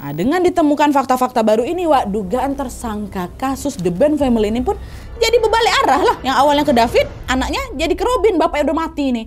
Nah, dengan ditemukan fakta-fakta baru ini, Wak, dugaan tersangka kasus The Ben Family ini pun jadi berbalik arah lah. Yang awalnya ke David, anaknya jadi ke Robin, bapaknya udah mati nih.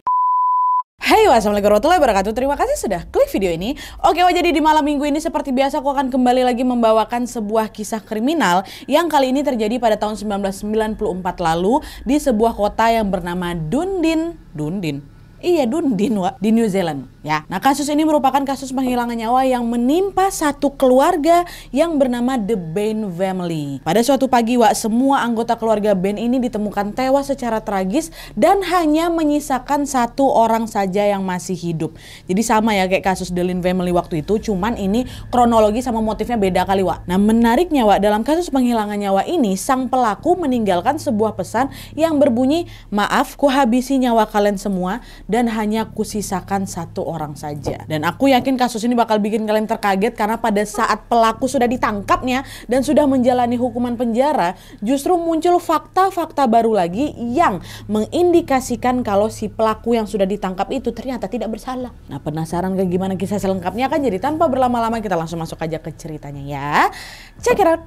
Hai, hey, wassalamualaikum warahmatullahi wabarakatuh. Terima kasih sudah klik video ini. Oke, wah jadi di malam minggu ini seperti biasa aku akan kembali lagi membawakan sebuah kisah kriminal yang kali ini terjadi pada tahun 1994 lalu di sebuah kota yang bernama Dundin. Dundin. Iya dun wa, di New Zealand ya. Nah kasus ini merupakan kasus penghilangan nyawa yang menimpa satu keluarga yang bernama The Bain Family. Pada suatu pagi wa semua anggota keluarga Bain ini ditemukan tewas secara tragis dan hanya menyisakan satu orang saja yang masih hidup. Jadi sama ya kayak kasus The Lin Family waktu itu cuman ini kronologi sama motifnya beda kali wa. Nah menariknya wa dalam kasus penghilangan nyawa ini sang pelaku meninggalkan sebuah pesan yang berbunyi maaf kuhabisi nyawa kalian semua dan hanya kusisakan satu orang saja. Dan aku yakin kasus ini bakal bikin kalian terkaget karena pada saat pelaku sudah ditangkapnya dan sudah menjalani hukuman penjara, justru muncul fakta-fakta baru lagi yang mengindikasikan kalau si pelaku yang sudah ditangkap itu ternyata tidak bersalah. Nah, penasaran ke gimana kisah selengkapnya kan jadi tanpa berlama-lama kita langsung masuk aja ke ceritanya ya. Check it out.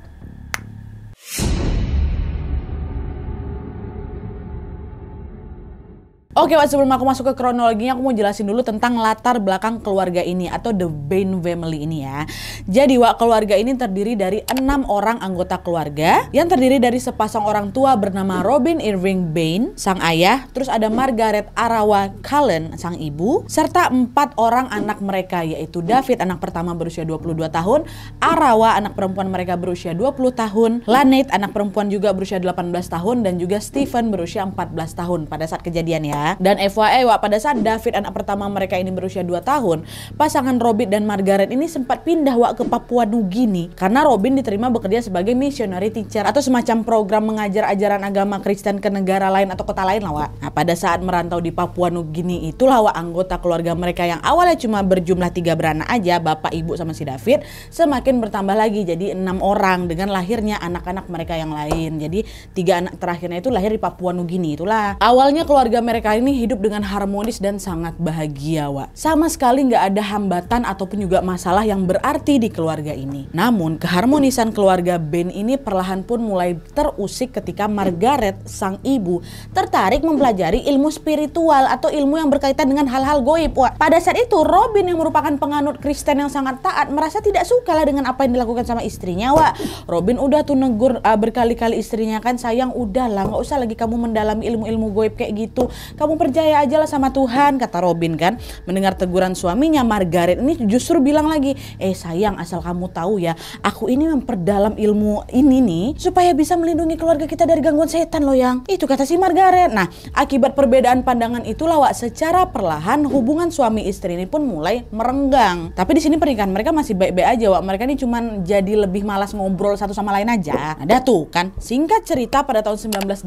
Oke, okay, sebelum aku masuk ke kronologinya, aku mau jelasin dulu tentang latar belakang keluarga ini atau the Bain family ini ya. Jadi, Wak, keluarga ini terdiri dari enam orang anggota keluarga yang terdiri dari sepasang orang tua bernama Robin Irving Bain, sang ayah, terus ada Margaret Arawa Cullen, sang ibu, serta empat orang anak mereka yaitu David anak pertama berusia 22 tahun, Arawa anak perempuan mereka berusia 20 tahun, Lanet, anak perempuan juga berusia 18 tahun dan juga Stephen berusia 14 tahun pada saat kejadian ya dan FYI Wak, pada saat David anak pertama mereka ini berusia 2 tahun, pasangan Robin dan Margaret ini sempat pindah Wak ke Papua Nugini karena Robin diterima bekerja sebagai missionary teacher atau semacam program mengajar ajaran agama Kristen ke negara lain atau kota lain lah Wak. Nah, pada saat merantau di Papua Nugini itulah Wak anggota keluarga mereka yang awalnya cuma berjumlah tiga beranak aja, bapak, ibu sama si David, semakin bertambah lagi jadi enam orang dengan lahirnya anak-anak mereka yang lain. Jadi tiga anak terakhirnya itu lahir di Papua Nugini itulah. Awalnya keluarga mereka mereka ini hidup dengan harmonis dan sangat bahagia, Wak. Sama sekali nggak ada hambatan ataupun juga masalah yang berarti di keluarga ini. Namun, keharmonisan keluarga Ben ini perlahan pun mulai terusik ketika Margaret, sang ibu, tertarik mempelajari ilmu spiritual atau ilmu yang berkaitan dengan hal-hal goib, Wak. Pada saat itu, Robin yang merupakan penganut Kristen yang sangat taat merasa tidak suka lah dengan apa yang dilakukan sama istrinya, Wak. Robin udah tuh negur uh, berkali-kali istrinya kan, sayang udah lah nggak usah lagi kamu mendalami ilmu-ilmu goib kayak gitu kamu percaya aja lah sama Tuhan kata Robin kan mendengar teguran suaminya Margaret ini justru bilang lagi eh sayang asal kamu tahu ya aku ini memperdalam ilmu ini nih supaya bisa melindungi keluarga kita dari gangguan setan loh yang itu kata si Margaret nah akibat perbedaan pandangan itulah Wak secara perlahan hubungan suami istri ini pun mulai merenggang tapi di sini pernikahan mereka masih baik-baik aja Wak mereka ini cuman jadi lebih malas ngobrol satu sama lain aja ada tuh kan singkat cerita pada tahun 1988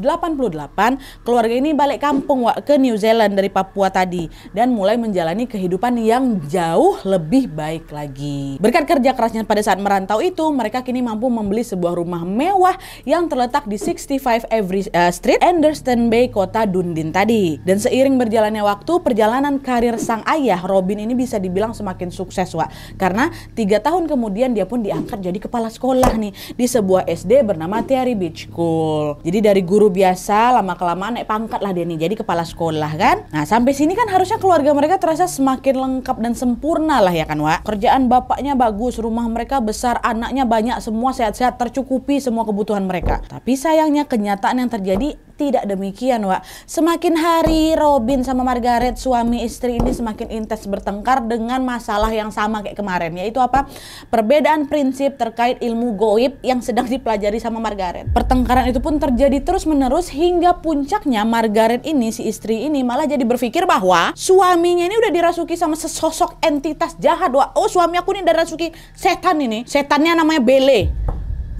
keluarga ini balik kampung Wak ke New Zealand dari Papua tadi dan mulai menjalani kehidupan yang jauh lebih baik lagi. Berkat kerja kerasnya pada saat merantau itu, mereka kini mampu membeli sebuah rumah mewah yang terletak di 65 Every uh, Street, Anderson Bay, kota Dundin tadi. Dan seiring berjalannya waktu, perjalanan karir sang ayah Robin ini bisa dibilang semakin sukses, Wak. Karena tiga tahun kemudian dia pun diangkat jadi kepala sekolah nih di sebuah SD bernama Tiari Beach School. Jadi dari guru biasa lama kelamaan naik pangkat lah dia nih jadi kepala sekolah kan. Nah sampai sini kan harusnya keluarga mereka terasa semakin lengkap dan sempurna lah ya kan Wak. Kerjaan bapaknya bagus, rumah mereka besar, anaknya banyak, semua sehat-sehat, tercukupi semua kebutuhan mereka. Tapi sayangnya kenyataan yang terjadi tidak demikian, Wak. Semakin hari Robin sama Margaret suami istri ini semakin intens bertengkar dengan masalah yang sama kayak kemarin, yaitu apa? Perbedaan prinsip terkait ilmu goib yang sedang dipelajari sama Margaret. Pertengkaran itu pun terjadi terus-menerus hingga puncaknya Margaret ini si istri ini malah jadi berpikir bahwa suaminya ini udah dirasuki sama sesosok entitas jahat, Wak. Oh, suami aku ini udah dirasuki setan ini. Setannya namanya Bele.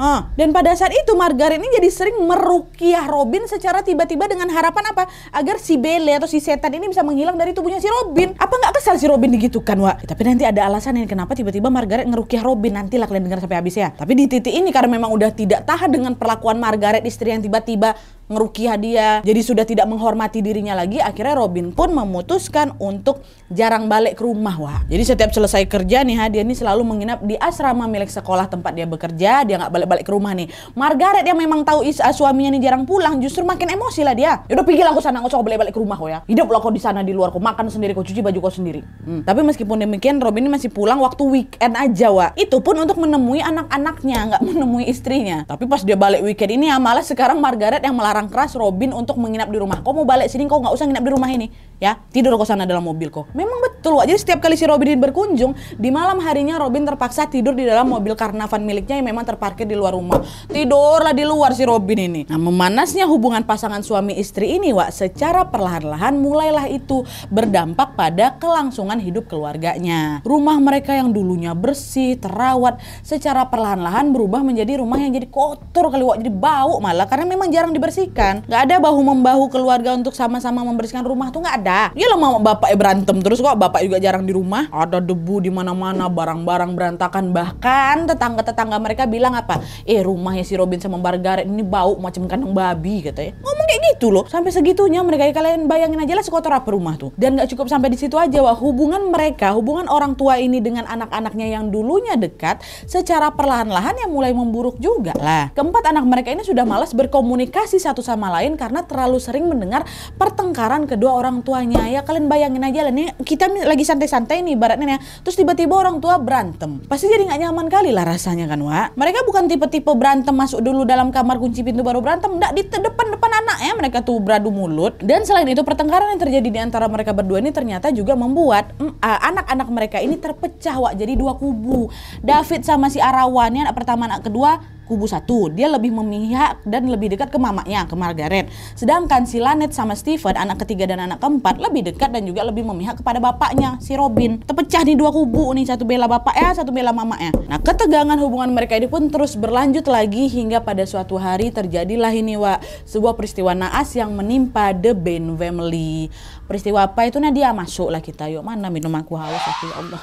Ah. Dan pada saat itu Margaret ini jadi sering merukiah Robin secara tiba-tiba dengan harapan apa? Agar si Bele atau si setan ini bisa menghilang dari tubuhnya si Robin. Apa nggak kesal si Robin digitukan, Wak? Ya, tapi nanti ada alasan ini kenapa tiba-tiba Margaret ngerukiah Robin. Nantilah kalian dengar sampai habis ya. Tapi di titik ini karena memang udah tidak tahan dengan perlakuan Margaret istri yang tiba-tiba ngeruki hadiah jadi sudah tidak menghormati dirinya lagi akhirnya Robin pun memutuskan untuk jarang balik ke rumah wah jadi setiap selesai kerja nih ha dia nih selalu menginap di asrama milik sekolah tempat dia bekerja dia nggak balik-balik ke rumah nih Margaret yang memang tahu is ah, suaminya nih jarang pulang justru makin emosi lah dia ya udah pergi lah aku sana nggak usah balik-balik ke rumah kok ya hidup lah kau di sana di luar kau makan sendiri kau cuci baju kau sendiri hmm. tapi meskipun demikian Robin ini masih pulang waktu weekend aja wah. itu pun untuk menemui anak-anaknya nggak menemui istrinya tapi pas dia balik weekend ini ya malah sekarang Margaret yang melarang orang keras Robin untuk menginap di rumah. Kau mau balik sini, kau nggak usah nginap di rumah ini ya tidur kok sana dalam mobil kok memang betul Wak. jadi setiap kali si Robin berkunjung di malam harinya Robin terpaksa tidur di dalam mobil karena van miliknya yang memang terparkir di luar rumah tidurlah di luar si Robin ini nah memanasnya hubungan pasangan suami istri ini Wak secara perlahan-lahan mulailah itu berdampak pada kelangsungan hidup keluarganya rumah mereka yang dulunya bersih terawat secara perlahan-lahan berubah menjadi rumah yang jadi kotor kali Wak jadi bau malah karena memang jarang dibersihkan Gak ada bahu membahu keluarga untuk sama-sama membersihkan rumah tuh gak ada Iya Ya mau bapak berantem terus kok, bapak juga jarang di rumah. Ada debu di mana-mana, barang-barang berantakan. Bahkan tetangga-tetangga mereka bilang apa? Eh rumahnya si Robin sama Margaret ini bau macam kandang babi ya. Ngomong kayak gitu loh, sampai segitunya mereka kalian bayangin aja lah sekotor apa rumah tuh. Dan gak cukup sampai di situ aja, wah hubungan mereka, hubungan orang tua ini dengan anak-anaknya yang dulunya dekat, secara perlahan-lahan yang mulai memburuk juga lah. Keempat anak mereka ini sudah malas berkomunikasi satu sama lain karena terlalu sering mendengar pertengkaran kedua orang tua misalnya ya kalian bayangin aja lah nih kita lagi santai-santai nih baratnya ya terus tiba-tiba orang tua berantem. Pasti jadi nggak nyaman kali lah rasanya kan, wa Mereka bukan tipe-tipe berantem masuk dulu dalam kamar kunci pintu baru berantem, enggak di depan-depan anak ya mereka tuh beradu mulut. Dan selain itu pertengkaran yang terjadi di antara mereka berdua ini ternyata juga membuat mm, anak-anak mm, mereka ini terpecah, wa Jadi dua kubu. David sama si Arawan, ya, anak pertama anak kedua kubu satu dia lebih memihak dan lebih dekat ke mamanya ke Margaret sedangkan si Lanet sama Steven anak ketiga dan anak keempat lebih dekat dan juga lebih memihak kepada bapaknya si Robin terpecah di dua kubu nih satu bela bapak ya, satu bela mamanya eh. nah ketegangan hubungan mereka ini pun terus berlanjut lagi hingga pada suatu hari terjadilah ini wa sebuah peristiwa naas yang menimpa The Ben family peristiwa apa itu nah dia masuklah kita yuk mana minum aku haus ya Allah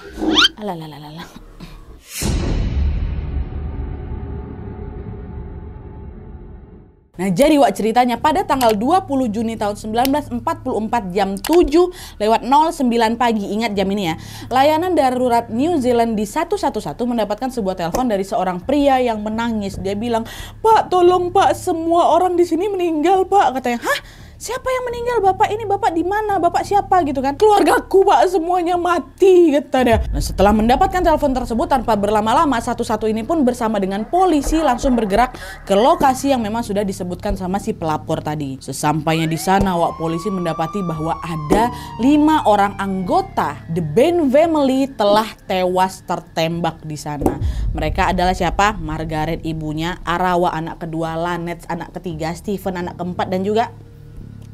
alalalalah Nah, jadi Wak ceritanya pada tanggal 20 Juni tahun 1944 jam 7 lewat 09 pagi, ingat jam ini ya, layanan darurat New Zealand di 111 mendapatkan sebuah telepon dari seorang pria yang menangis. Dia bilang, Pak tolong Pak semua orang di sini meninggal Pak. Katanya, hah? siapa yang meninggal bapak ini bapak di mana bapak siapa gitu kan keluargaku pak semuanya mati dia nah, setelah mendapatkan telepon tersebut tanpa berlama-lama satu-satu ini pun bersama dengan polisi langsung bergerak ke lokasi yang memang sudah disebutkan sama si pelapor tadi sesampainya di sana wak polisi mendapati bahwa ada lima orang anggota The Ben Family telah tewas tertembak di sana mereka adalah siapa Margaret ibunya Arawa anak kedua Lanet anak ketiga Steven anak keempat dan juga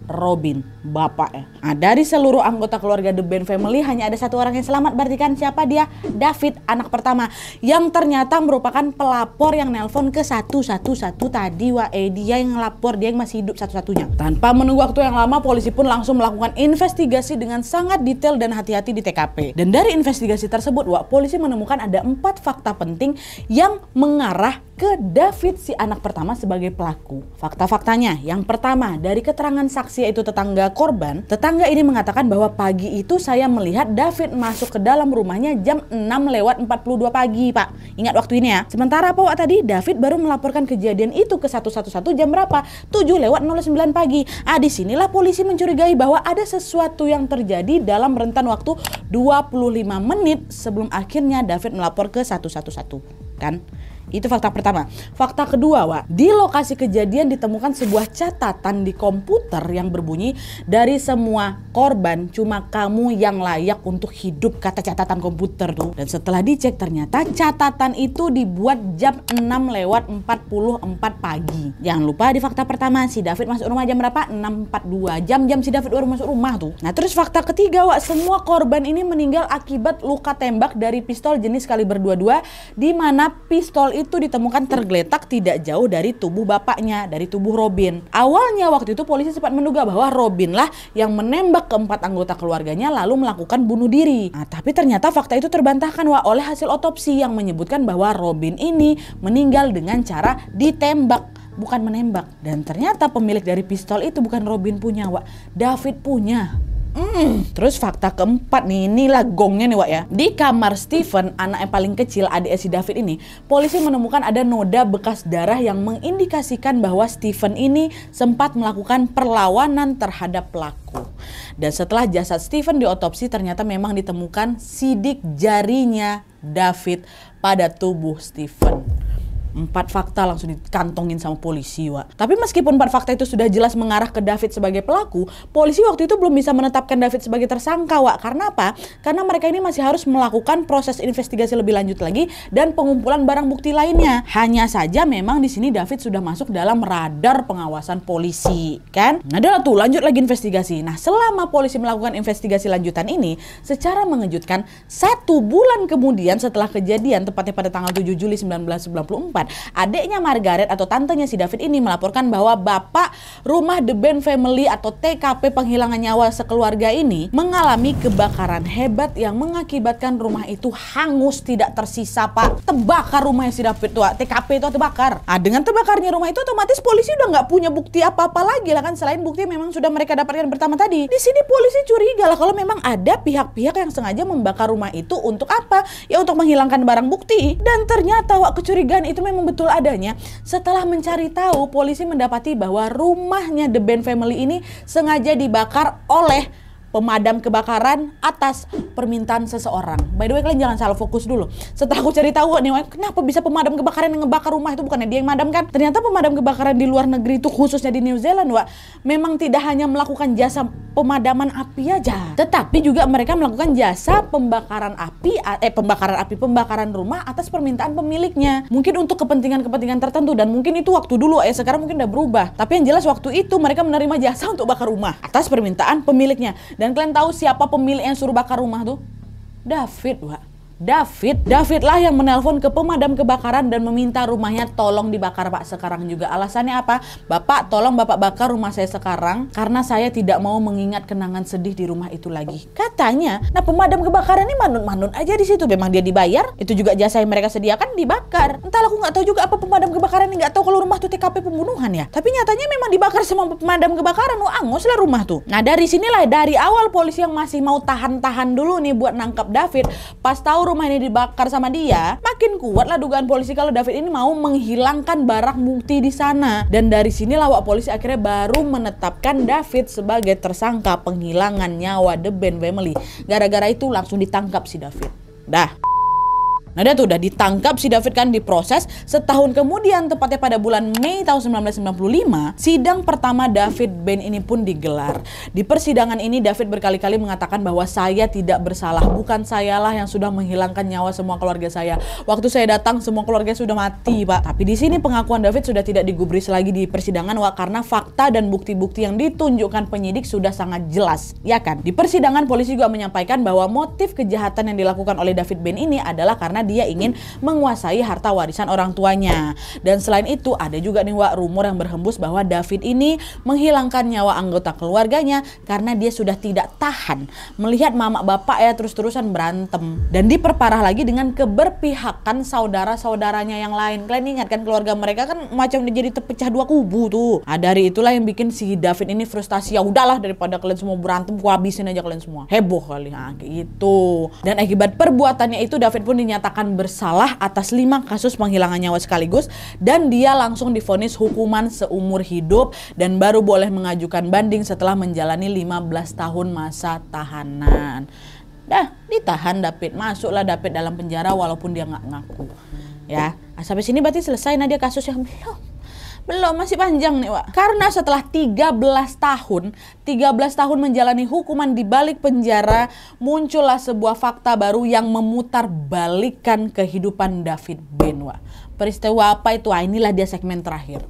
Robin, bapak bapaknya. Nah, dari seluruh anggota keluarga The Ben Family hanya ada satu orang yang selamat. Berarti kan siapa dia? David, anak pertama. Yang ternyata merupakan pelapor yang nelpon ke satu-satu-satu tadi. Wah, eh, dia yang ngelapor, dia yang masih hidup satu-satunya. Tanpa menunggu waktu yang lama, polisi pun langsung melakukan investigasi dengan sangat detail dan hati-hati di TKP. Dan dari investigasi tersebut, wah, polisi menemukan ada empat fakta penting yang mengarah ke David si anak pertama sebagai pelaku. Fakta-faktanya, yang pertama dari keterangan saksi yaitu tetangga korban, tetangga ini mengatakan bahwa pagi itu saya melihat David masuk ke dalam rumahnya jam 6 lewat 42 pagi, Pak. Ingat waktu ini ya. Sementara Pak tadi David baru melaporkan kejadian itu ke 111 jam berapa? 7 lewat 09 pagi. Ah, disinilah polisi mencurigai bahwa ada sesuatu yang terjadi dalam rentan waktu 25 menit sebelum akhirnya David melapor ke 111 kan itu fakta pertama. Fakta kedua, Wak. Di lokasi kejadian ditemukan sebuah catatan di komputer yang berbunyi dari semua korban cuma kamu yang layak untuk hidup kata catatan komputer tuh. Dan setelah dicek ternyata catatan itu dibuat jam 6 lewat 44 pagi. Jangan lupa di fakta pertama si David masuk rumah jam berapa? 6.42. Jam-jam si David baru masuk rumah tuh. Nah, terus fakta ketiga, Wak, semua korban ini meninggal akibat luka tembak dari pistol jenis kaliber 22 di mana pistol itu ditemukan tergeletak tidak jauh dari tubuh bapaknya, dari tubuh Robin. Awalnya waktu itu polisi sempat menduga bahwa Robin lah yang menembak keempat anggota keluarganya lalu melakukan bunuh diri. Nah, tapi ternyata fakta itu terbantahkan wah oleh hasil otopsi yang menyebutkan bahwa Robin ini meninggal dengan cara ditembak bukan menembak dan ternyata pemilik dari pistol itu bukan Robin punya, Wak. David punya. Mm. Terus fakta keempat nih, inilah gongnya nih Wak ya. Di kamar Steven, anak yang paling kecil adik si David ini, polisi menemukan ada noda bekas darah yang mengindikasikan bahwa Steven ini sempat melakukan perlawanan terhadap pelaku. Dan setelah jasad Steven diotopsi, ternyata memang ditemukan sidik jarinya David pada tubuh Steven. Empat fakta langsung dikantongin sama polisi, Wak. Tapi meskipun empat fakta itu sudah jelas mengarah ke David sebagai pelaku, polisi waktu itu belum bisa menetapkan David sebagai tersangka, Wak. Karena apa? Karena mereka ini masih harus melakukan proses investigasi lebih lanjut lagi dan pengumpulan barang bukti lainnya. Hanya saja memang di sini David sudah masuk dalam radar pengawasan polisi, kan? Nah, adalah tuh lanjut lagi investigasi. Nah, selama polisi melakukan investigasi lanjutan ini, secara mengejutkan, satu bulan kemudian setelah kejadian, tepatnya pada tanggal 7 Juli 1994, melaporkan. Adiknya Margaret atau tantenya si David ini melaporkan bahwa bapak rumah The Ben Family atau TKP penghilangan nyawa sekeluarga ini mengalami kebakaran hebat yang mengakibatkan rumah itu hangus tidak tersisa pak. Terbakar rumahnya si David tuh, TKP itu terbakar. Nah, dengan terbakarnya rumah itu otomatis polisi udah nggak punya bukti apa-apa lagi lah kan selain bukti memang sudah mereka dapatkan pertama tadi. Di sini polisi curiga lah kalau memang ada pihak-pihak yang sengaja membakar rumah itu untuk apa? Ya untuk menghilangkan barang bukti. Dan ternyata wak kecurigaan itu memang memang betul adanya, setelah mencari tahu polisi mendapati bahwa rumahnya The Band Family ini sengaja dibakar oleh pemadam kebakaran atas permintaan seseorang. By the way kalian jangan salah fokus dulu. Setelah aku cari tahu nih kenapa bisa pemadam kebakaran yang ngebakar rumah itu bukan dia yang madam kan? Ternyata pemadam kebakaran di luar negeri itu khususnya di New Zealand, Wak, memang tidak hanya melakukan jasa pemadaman api aja, tetapi juga mereka melakukan jasa pembakaran api eh pembakaran api pembakaran rumah atas permintaan pemiliknya. Mungkin untuk kepentingan-kepentingan tertentu dan mungkin itu waktu dulu ya, sekarang mungkin udah berubah. Tapi yang jelas waktu itu mereka menerima jasa untuk bakar rumah atas permintaan pemiliknya. Dan dan kalian tahu siapa pemilik yang suruh bakar rumah tuh? David, Wak. David, Davidlah yang menelpon ke pemadam kebakaran dan meminta rumahnya tolong dibakar pak sekarang juga. Alasannya apa? Bapak tolong bapak bakar rumah saya sekarang karena saya tidak mau mengingat kenangan sedih di rumah itu lagi. Katanya, nah pemadam kebakaran ini manun-manun aja di situ. Memang dia dibayar, itu juga jasa yang mereka sediakan dibakar. Entah aku nggak tahu juga apa pemadam kebakaran ini nggak tahu kalau rumah itu TKP pembunuhan ya. Tapi nyatanya memang dibakar sama pemadam kebakaran. Wah oh, angus lah rumah tuh. Nah dari sinilah dari awal polisi yang masih mau tahan-tahan dulu nih buat nangkap David. Pas tahu rumah ini dibakar sama dia, makin kuatlah dugaan polisi kalau David ini mau menghilangkan barang bukti di sana. Dan dari sini lawak polisi akhirnya baru menetapkan David sebagai tersangka penghilangan nyawa The Ben Family. Gara-gara itu langsung ditangkap si David. Dah. Nah dia tuh udah ditangkap si David kan diproses. Setahun kemudian tepatnya pada bulan Mei tahun 1995 sidang pertama David Ben ini pun digelar. Di persidangan ini David berkali-kali mengatakan bahwa saya tidak bersalah. Bukan sayalah yang sudah menghilangkan nyawa semua keluarga saya. Waktu saya datang semua keluarga sudah mati pak. Tapi di sini pengakuan David sudah tidak digubris lagi di persidangan wah, karena fakta dan bukti-bukti yang ditunjukkan penyidik sudah sangat jelas. Ya kan? Di persidangan polisi juga menyampaikan bahwa motif kejahatan yang dilakukan oleh David Ben ini adalah karena dia ingin menguasai harta warisan orang tuanya. Dan selain itu ada juga nih Wak rumor yang berhembus bahwa David ini menghilangkan nyawa anggota keluarganya karena dia sudah tidak tahan melihat mama bapak ya terus-terusan berantem. Dan diperparah lagi dengan keberpihakan saudara-saudaranya yang lain. Kalian ingat kan keluarga mereka kan macam jadi terpecah dua kubu tuh. Nah dari itulah yang bikin si David ini frustasi. Ya udahlah daripada kalian semua berantem, gua habisin aja kalian semua. Heboh kali, nah gitu. Dan akibat perbuatannya itu David pun dinyatakan dinyatakan bersalah atas lima kasus penghilangan nyawa sekaligus dan dia langsung difonis hukuman seumur hidup dan baru boleh mengajukan banding setelah menjalani 15 tahun masa tahanan. Dah, ditahan David. Masuklah David dalam penjara walaupun dia nggak ngaku. Ya, nah, sampai sini berarti selesai Nadia yang ya belum, masih panjang nih, Wak. Karena setelah 13 tahun, 13 tahun menjalani hukuman di balik penjara, muncullah sebuah fakta baru yang memutar balikan kehidupan David Benwa. Peristiwa apa itu? Ah, inilah dia segmen terakhir.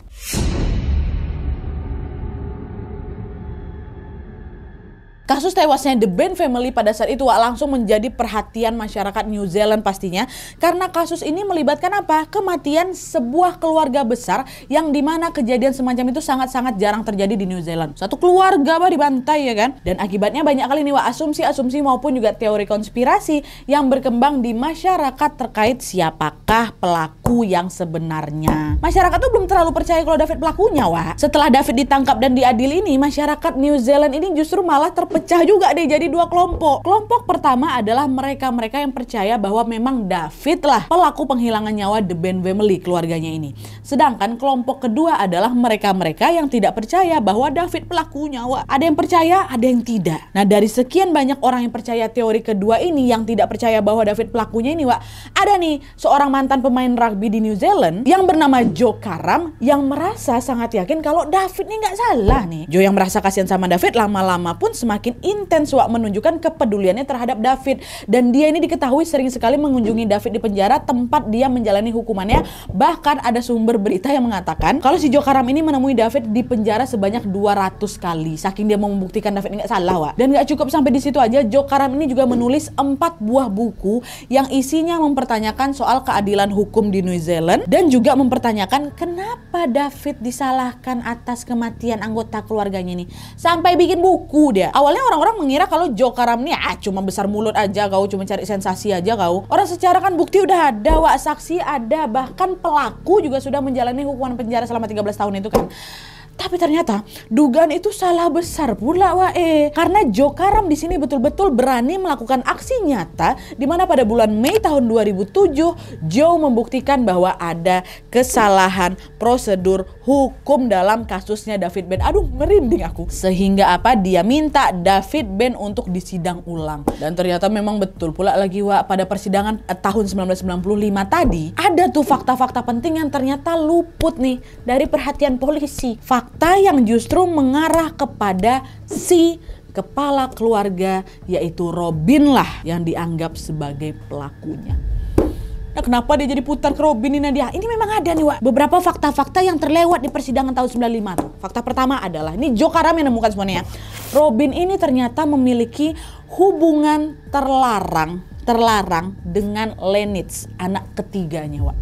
Kasus tewasnya The Ben Family pada saat itu Wak, langsung menjadi perhatian masyarakat New Zealand pastinya karena kasus ini melibatkan apa? Kematian sebuah keluarga besar yang dimana kejadian semacam itu sangat-sangat jarang terjadi di New Zealand. Satu keluarga bah dibantai ya kan? Dan akibatnya banyak kali nih Wak asumsi-asumsi maupun juga teori konspirasi yang berkembang di masyarakat terkait siapakah pelaku yang sebenarnya. Masyarakat tuh belum terlalu percaya kalau David pelakunya Wak. Setelah David ditangkap dan diadili ini masyarakat New Zealand ini justru malah ter pecah juga deh jadi dua kelompok. Kelompok pertama adalah mereka-mereka yang percaya bahwa memang David lah pelaku penghilangan nyawa The Ben Family keluarganya ini. Sedangkan kelompok kedua adalah mereka-mereka yang tidak percaya bahwa David pelaku nyawa. Ada yang percaya, ada yang tidak. Nah dari sekian banyak orang yang percaya teori kedua ini yang tidak percaya bahwa David pelakunya ini Wak, ada nih seorang mantan pemain rugby di New Zealand yang bernama Joe Karam yang merasa sangat yakin kalau David ini nggak salah nih. Joe yang merasa kasihan sama David lama-lama pun semakin semakin intens Wak menunjukkan kepeduliannya terhadap David dan dia ini diketahui sering sekali mengunjungi David di penjara tempat dia menjalani hukumannya bahkan ada sumber berita yang mengatakan kalau si Jokaram ini menemui David di penjara sebanyak 200 kali saking dia mau membuktikan David ini gak salah Wak dan gak cukup sampai di situ aja Jokaram ini juga menulis empat buah buku yang isinya mempertanyakan soal keadilan hukum di New Zealand dan juga mempertanyakan kenapa David disalahkan atas kematian anggota keluarganya ini sampai bikin buku dia awalnya Awalnya orang-orang mengira kalau Joe Karam nih ah cuma besar mulut aja kau cuma cari sensasi aja kau. Orang secara kan bukti udah ada, wak saksi ada, bahkan pelaku juga sudah menjalani hukuman penjara selama 13 tahun itu kan. Tapi ternyata dugaan itu salah besar pula eh, Karena Jokaram di sini betul-betul berani melakukan aksi nyata di mana pada bulan Mei tahun 2007 Joe membuktikan bahwa ada kesalahan prosedur hukum dalam kasusnya David Ben. Aduh, merinding aku. Sehingga apa? Dia minta David Ben untuk disidang ulang. Dan ternyata memang betul pula lagi wa pada persidangan eh, tahun 1995 tadi ada tuh fakta-fakta penting yang ternyata luput nih dari perhatian polisi. Fakta fakta yang justru mengarah kepada si kepala keluarga yaitu Robin lah yang dianggap sebagai pelakunya. Nah, kenapa dia jadi putar ke Robin ini Nadia? Ini memang ada nih, Wak. Beberapa fakta-fakta yang terlewat di persidangan tahun 95 tuh. Fakta pertama adalah, ini Jo Karam yang nemukan semuanya ya. Robin ini ternyata memiliki hubungan terlarang, terlarang dengan Lenitz, anak ketiganya, Wak.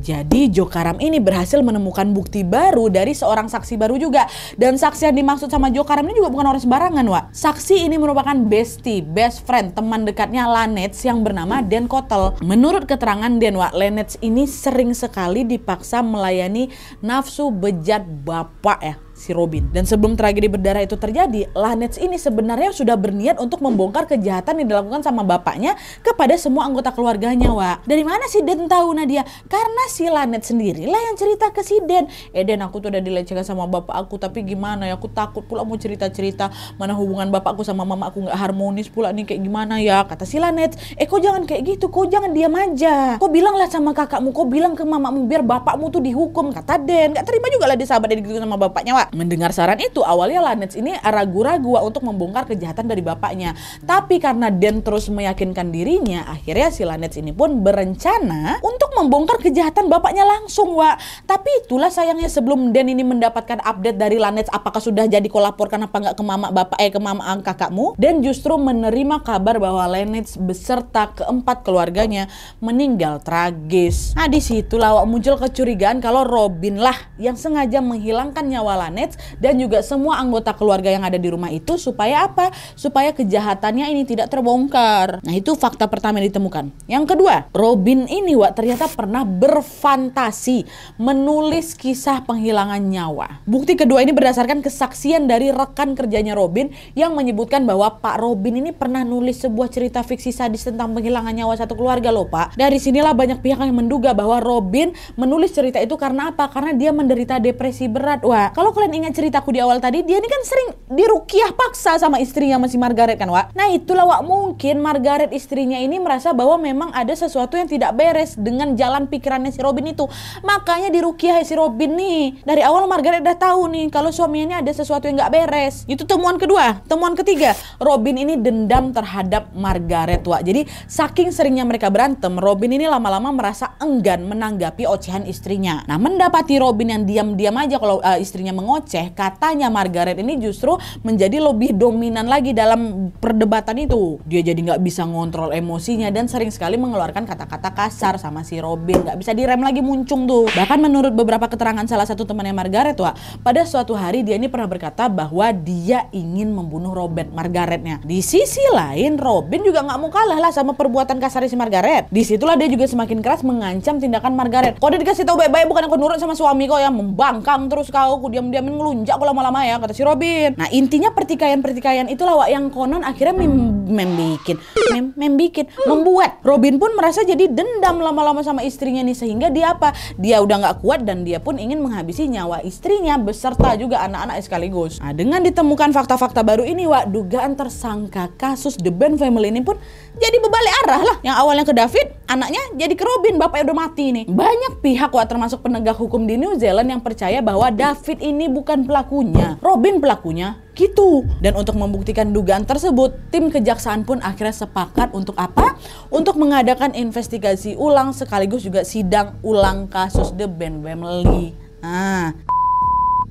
Jadi Jokaram ini berhasil menemukan bukti baru dari seorang saksi baru juga. Dan saksi yang dimaksud sama Jokaram ini juga bukan orang sembarangan, Wak. Saksi ini merupakan bestie, best friend, teman dekatnya Lanets yang bernama Den Kotel. Menurut keterangan Den, Wak, Lanets ini sering sekali dipaksa melayani nafsu bejat bapak ya si Robin. Dan sebelum tragedi berdarah itu terjadi, Lanets ini sebenarnya sudah berniat untuk membongkar kejahatan yang dilakukan sama bapaknya kepada semua anggota keluarganya, Wak. Dari mana si Den tahu Nadia? Karena si Lanet sendirilah yang cerita ke si Den. Eh Den, aku tuh udah dilecehkan sama bapak aku, tapi gimana ya? Aku takut pula mau cerita-cerita mana hubungan bapakku sama mama aku nggak harmonis pula nih kayak gimana ya? Kata si Lanet, eh kok jangan kayak gitu, kok jangan diam aja. Kok bilanglah sama kakakmu, kok bilang ke mamamu biar bapakmu tuh dihukum, kata Den. Gak terima juga lah dia sahabat dari gitu sama bapaknya, Wak mendengar saran itu, awalnya Lanets ini ragu-ragu untuk membongkar kejahatan dari bapaknya. Tapi karena Den terus meyakinkan dirinya, akhirnya si Lanets ini pun berencana untuk membongkar kejahatan bapaknya langsung, Wak. Tapi itulah sayangnya sebelum Den ini mendapatkan update dari Lanets apakah sudah jadi kolaporkan apa nggak ke mama bapak eh ke mama eh, kakakmu, Dan justru menerima kabar bahwa Lanets beserta keempat keluarganya meninggal tragis. Nah, disitulah Wak muncul kecurigaan kalau Robin lah yang sengaja menghilangkan nyawa Lanets manage dan juga semua anggota keluarga yang ada di rumah itu supaya apa? Supaya kejahatannya ini tidak terbongkar. Nah, itu fakta pertama yang ditemukan. Yang kedua, Robin ini Wak ternyata pernah berfantasi menulis kisah penghilangan nyawa. Bukti kedua ini berdasarkan kesaksian dari rekan kerjanya Robin yang menyebutkan bahwa Pak Robin ini pernah nulis sebuah cerita fiksi sadis tentang penghilangan nyawa satu keluarga loh, Pak. Dari sinilah banyak pihak yang menduga bahwa Robin menulis cerita itu karena apa? Karena dia menderita depresi berat. Wah, kalau kalian kalian ingat ceritaku di awal tadi, dia ini kan sering dirukiah paksa sama istrinya masih Margaret kan, Wak? Nah, itulah Wak mungkin Margaret istrinya ini merasa bahwa memang ada sesuatu yang tidak beres dengan jalan pikirannya si Robin itu. Makanya dirukiah si Robin nih. Dari awal Margaret udah tahu nih kalau suaminya ini ada sesuatu yang nggak beres. Itu temuan kedua, temuan ketiga. Robin ini dendam terhadap Margaret, Wak. Jadi saking seringnya mereka berantem, Robin ini lama-lama merasa enggan menanggapi ocehan istrinya. Nah, mendapati Robin yang diam-diam aja kalau uh, istrinya mengoceh ngoceh, katanya Margaret ini justru menjadi lebih dominan lagi dalam perdebatan itu. Dia jadi nggak bisa ngontrol emosinya dan sering sekali mengeluarkan kata-kata kasar sama si Robin. Nggak bisa direm lagi muncung tuh. Bahkan menurut beberapa keterangan salah satu temannya Margaret, wah, pada suatu hari dia ini pernah berkata bahwa dia ingin membunuh Robert Margaretnya. Di sisi lain, Robin juga nggak mau kalah lah sama perbuatan kasar si Margaret. Disitulah dia juga semakin keras mengancam tindakan Margaret. Kau dia dikasih tahu baik-baik bukan aku nurut sama suami kau yang membangkang terus kau, aku diam-diam dijamin ngelunjak kalau lama-lama ya kata si Robin. Nah intinya pertikaian-pertikaian itulah Wak yang konon akhirnya mem membikin, mem membikin, membuat Robin pun merasa jadi dendam lama-lama sama istrinya nih sehingga dia apa? Dia udah nggak kuat dan dia pun ingin menghabisi nyawa istrinya beserta juga anak-anak sekaligus. Nah dengan ditemukan fakta-fakta baru ini Wak dugaan tersangka kasus The Ben Family ini pun jadi berbalik arah lah yang awalnya ke David anaknya jadi kerobin bapaknya udah mati nih banyak pihak wah termasuk penegak hukum di New Zealand yang percaya bahwa David ini bukan pelakunya Robin pelakunya gitu dan untuk membuktikan dugaan tersebut tim kejaksaan pun akhirnya sepakat untuk apa untuk mengadakan investigasi ulang sekaligus juga sidang ulang kasus The Ben Family nah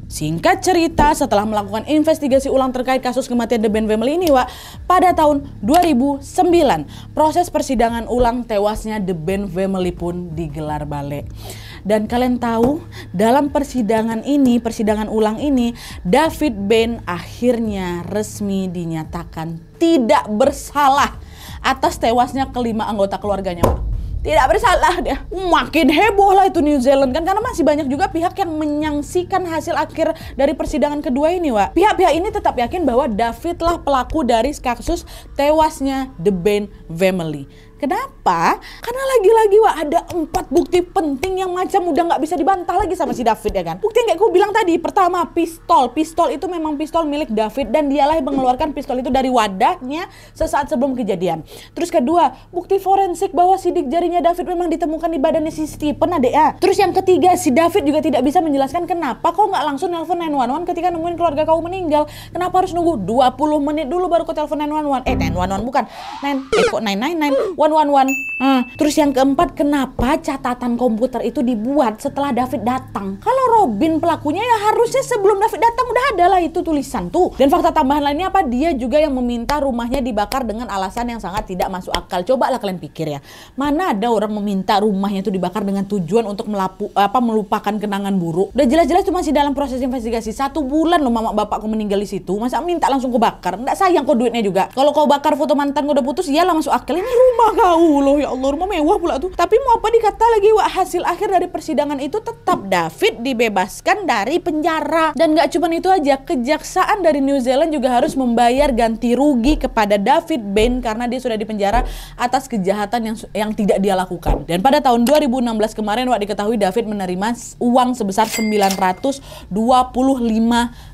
Singkat cerita, setelah melakukan investigasi ulang terkait kasus kematian The Ben Family ini, Wak, pada tahun 2009, proses persidangan ulang tewasnya The Ben Family pun digelar balik. Dan kalian tahu, dalam persidangan ini, persidangan ulang ini, David Ben akhirnya resmi dinyatakan tidak bersalah atas tewasnya kelima anggota keluarganya, Wak tidak bersalah dia. Makin heboh lah itu New Zealand kan karena masih banyak juga pihak yang menyangsikan hasil akhir dari persidangan kedua ini, Wak. Pihak-pihak ini tetap yakin bahwa David lah pelaku dari kasus tewasnya The Ben Family. Kenapa? Karena lagi-lagi Wak ada empat bukti penting yang macam udah nggak bisa dibantah lagi sama si David ya kan. Bukti yang kayak gue bilang tadi, pertama pistol. Pistol itu memang pistol milik David dan dialah yang mengeluarkan pistol itu dari wadahnya sesaat sebelum kejadian. Terus kedua, bukti forensik bahwa sidik jarinya David memang ditemukan di badannya si Stephen ya. Terus yang ketiga, si David juga tidak bisa menjelaskan kenapa kok nggak langsung nelpon 911 ketika nemuin keluarga kau meninggal. Kenapa harus nunggu 20 menit dulu baru ke telepon 911? Eh 911 bukan. 9 eh kok 999? one one one. Hmm. Terus yang keempat, kenapa catatan komputer itu dibuat setelah David datang? Kalau Robin pelakunya ya harusnya sebelum David datang udah ada lah itu tulisan tuh. Dan fakta tambahan lainnya apa? Dia juga yang meminta rumahnya dibakar dengan alasan yang sangat tidak masuk akal. Coba lah kalian pikir ya. Mana ada orang meminta rumahnya itu dibakar dengan tujuan untuk melapu, apa melupakan kenangan buruk? Udah jelas-jelas itu masih dalam proses investigasi. Satu bulan loh mama bapakku meninggal di situ. Masa minta langsung kau bakar? Nggak sayang kok duitnya juga. Kalau kau bakar foto mantan kau udah putus, iyalah masuk akal. Ini rumah Allah ya Allah rumah mewah pula tuh tapi mau apa dikata lagi wak hasil akhir dari persidangan itu tetap David dibebaskan dari penjara dan gak cuman itu aja kejaksaan dari New Zealand juga harus membayar ganti rugi kepada David Bain karena dia sudah dipenjara atas kejahatan yang yang tidak dia lakukan dan pada tahun 2016 kemarin wak diketahui David menerima uang sebesar 925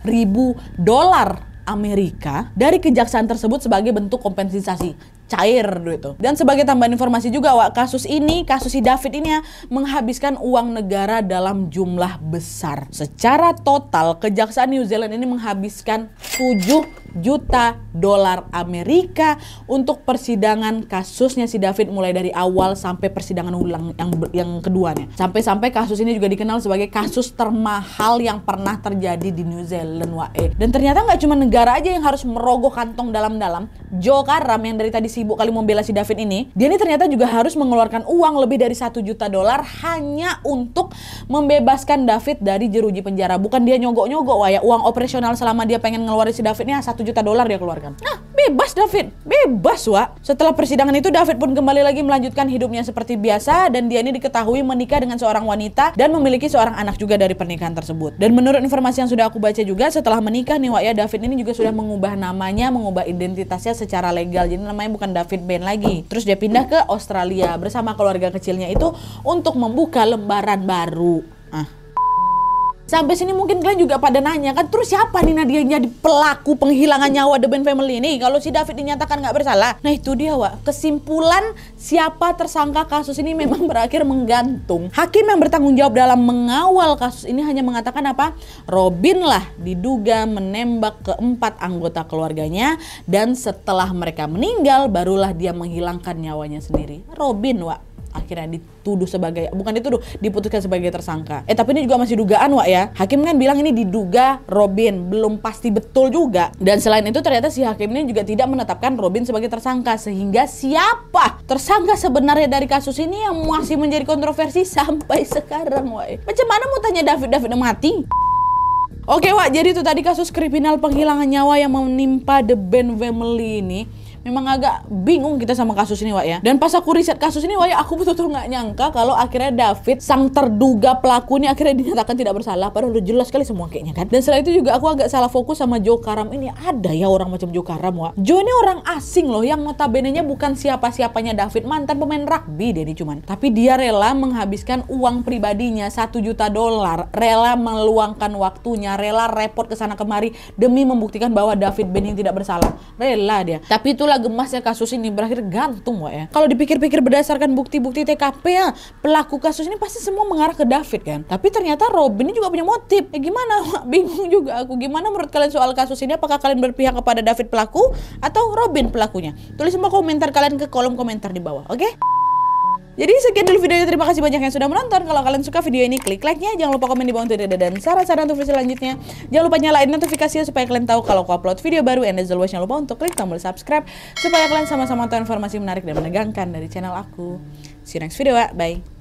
ribu dolar Amerika dari kejaksaan tersebut sebagai bentuk kompensasi cair duit gitu. tuh. Dan sebagai tambahan informasi juga, Wak, kasus ini, kasus si David ini ya, menghabiskan uang negara dalam jumlah besar. Secara total, Kejaksaan New Zealand ini menghabiskan 7 juta dolar Amerika untuk persidangan kasusnya si David mulai dari awal sampai persidangan ulang yang yang keduanya. Sampai-sampai kasus ini juga dikenal sebagai kasus termahal yang pernah terjadi di New Zealand wae. Dan ternyata nggak cuma negara aja yang harus merogoh kantong dalam-dalam. Joe Karam yang dari tadi sibuk kali membela si David ini, dia ini ternyata juga harus mengeluarkan uang lebih dari satu juta dolar hanya untuk membebaskan David dari jeruji penjara. Bukan dia nyogok-nyogok wah e. uang operasional selama dia pengen ngeluarin si David ini ya, satu juta dolar dia keluarkan. Nah, bebas David, bebas wa. Setelah persidangan itu David pun kembali lagi melanjutkan hidupnya seperti biasa dan dia ini diketahui menikah dengan seorang wanita dan memiliki seorang anak juga dari pernikahan tersebut. Dan menurut informasi yang sudah aku baca juga setelah menikah nih wa ya David ini juga sudah mengubah namanya, mengubah identitasnya secara legal. Jadi namanya bukan David Ben lagi. Terus dia pindah ke Australia bersama keluarga kecilnya itu untuk membuka lembaran baru. Ah. Sampai sini mungkin kalian juga pada nanya kan terus siapa nih Nadia yang jadi pelaku penghilangan nyawa The Ben Family ini kalau si David dinyatakan nggak bersalah. Nah itu dia Wak. Kesimpulan siapa tersangka kasus ini memang berakhir menggantung. Hakim yang bertanggung jawab dalam mengawal kasus ini hanya mengatakan apa? Robin lah diduga menembak keempat anggota keluarganya dan setelah mereka meninggal barulah dia menghilangkan nyawanya sendiri. Robin Wak akhirnya dituduh sebagai bukan dituduh diputuskan sebagai tersangka. Eh tapi ini juga masih dugaan Wak ya. Hakim kan bilang ini diduga Robin belum pasti betul juga. Dan selain itu ternyata si hakim ini juga tidak menetapkan Robin sebagai tersangka sehingga siapa tersangka sebenarnya dari kasus ini yang masih menjadi kontroversi sampai sekarang Wak. Ya? Macam mana mau tanya David David udah mati? Oke Wak, jadi itu tadi kasus kriminal penghilangan nyawa yang menimpa The Ben Family ini memang agak bingung kita sama kasus ini Wak ya. Dan pas aku riset kasus ini Wak ya aku betul-betul nggak nyangka kalau akhirnya David sang terduga pelaku ini akhirnya dinyatakan tidak bersalah padahal udah jelas sekali semua kayaknya kan. Dan setelah itu juga aku agak salah fokus sama Joe Karam ini. Ada ya orang macam Joe Karam Wak. Joe ini orang asing loh yang notabene-nya bukan siapa-siapanya David mantan pemain rugby dia nih cuman. Tapi dia rela menghabiskan uang pribadinya satu juta dolar, rela meluangkan waktunya, rela repot kesana kemari demi membuktikan bahwa David Benning tidak bersalah. Rela dia. Tapi itulah gila gemasnya kasus ini berakhir gantung Wak ya. Kalau dipikir-pikir berdasarkan bukti-bukti TKP ya, pelaku kasus ini pasti semua mengarah ke David kan. Tapi ternyata Robin ini juga punya motif. Ya gimana? Wak? Bingung juga aku. Gimana menurut kalian soal kasus ini? Apakah kalian berpihak kepada David pelaku atau Robin pelakunya? Tulis semua komentar kalian ke kolom komentar di bawah, oke? Okay? Jadi sekian dulu video ini. Terima kasih banyak yang sudah menonton. Kalau kalian suka video ini, klik like-nya. Jangan lupa komen di bawah untuk dada dan saran-saran untuk video selanjutnya. Jangan lupa nyalain notifikasinya supaya kalian tahu kalau aku upload video baru. And as always, jangan lupa untuk klik tombol subscribe supaya kalian sama-sama tahu informasi menarik dan menegangkan dari channel aku. See you next video, ya. Bye.